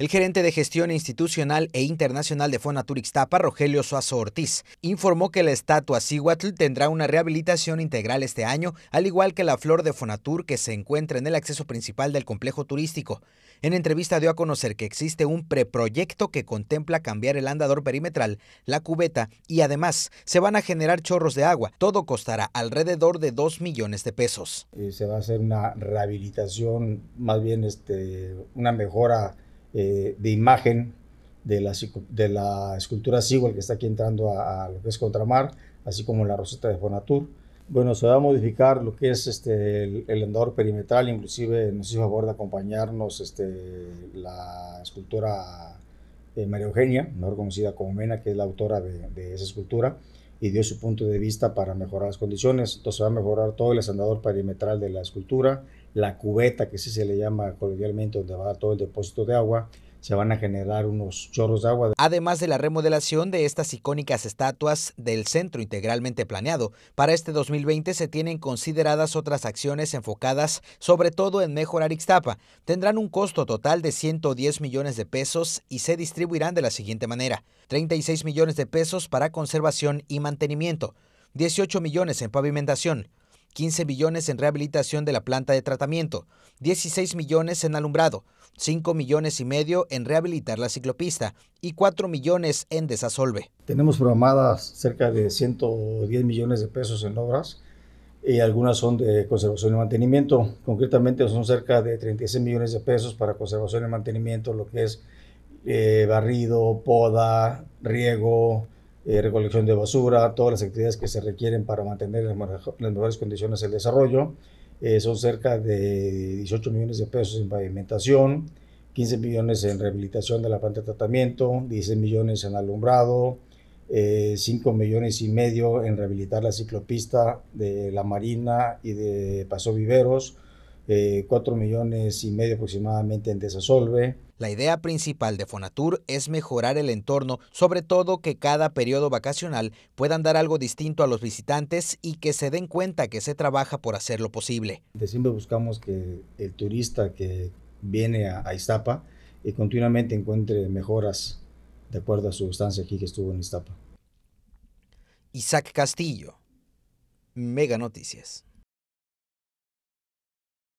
El gerente de gestión institucional e internacional de Fonatur Ixtapa, Rogelio Suazo Ortiz, informó que la estatua Cihuatl tendrá una rehabilitación integral este año, al igual que la flor de Fonatur que se encuentra en el acceso principal del complejo turístico. En entrevista dio a conocer que existe un preproyecto que contempla cambiar el andador perimetral, la cubeta y además se van a generar chorros de agua. Todo costará alrededor de 2 millones de pesos. Eh, se va a hacer una rehabilitación, más bien este, una mejora eh, de imagen de la, de la escultura Sewell que está aquí entrando a, a, lo que es Contramar, así como la roseta de Fonatur. Bueno, se va a modificar lo que es este, el, andador perimetral, inclusive nos hizo favor de acompañarnos este, la escultura de eh, María Eugenia, mejor conocida como Mena, que es la autora de esa escultura y dio su punto de vista para mejorar las condiciones. Entonces va a mejorar todo el asandador perimetral de la escultura, la cubeta, que sí se le llama coloquialmente, donde va todo el depósito de agua, se van a generar unos chorros de agua. Además de la remodelación de estas icónicas estatuas del centro integralmente planeado, para este 2020 se tienen consideradas otras acciones enfocadas sobre todo en mejorar Ixtapa. Tendrán un costo total de 110 millones de pesos y se distribuirán de la siguiente manera. 36 millones de pesos para conservación y mantenimiento, 18 millones en pavimentación, 15 millones en rehabilitación de la planta de tratamiento, 16 millones en alumbrado, 5 millones y medio en rehabilitar la ciclopista y 4 millones en desasolve. Tenemos programadas cerca de 110 millones de pesos en obras y algunas son de conservación y mantenimiento. Concretamente son cerca de 36 millones de pesos para conservación y mantenimiento, lo que es eh, barrido, poda, riego, eh, recolección de basura, todas las actividades que se requieren para mantener las mejores condiciones de desarrollo. Eh, son cerca de 18 millones de pesos en pavimentación, 15 millones en rehabilitación de la planta de tratamiento, 16 millones en alumbrado, 5 eh, millones y medio en rehabilitar la ciclopista de la Marina y de Paso Viveros, 4 millones y medio aproximadamente en desasolve, la idea principal de Fonatur es mejorar el entorno, sobre todo que cada periodo vacacional puedan dar algo distinto a los visitantes y que se den cuenta que se trabaja por hacerlo posible. Siempre buscamos que el turista que viene a, Iztapa y continuamente encuentre mejoras de acuerdo a su estancia aquí que estuvo en Iztapa. Isaac Castillo, Mega Noticias.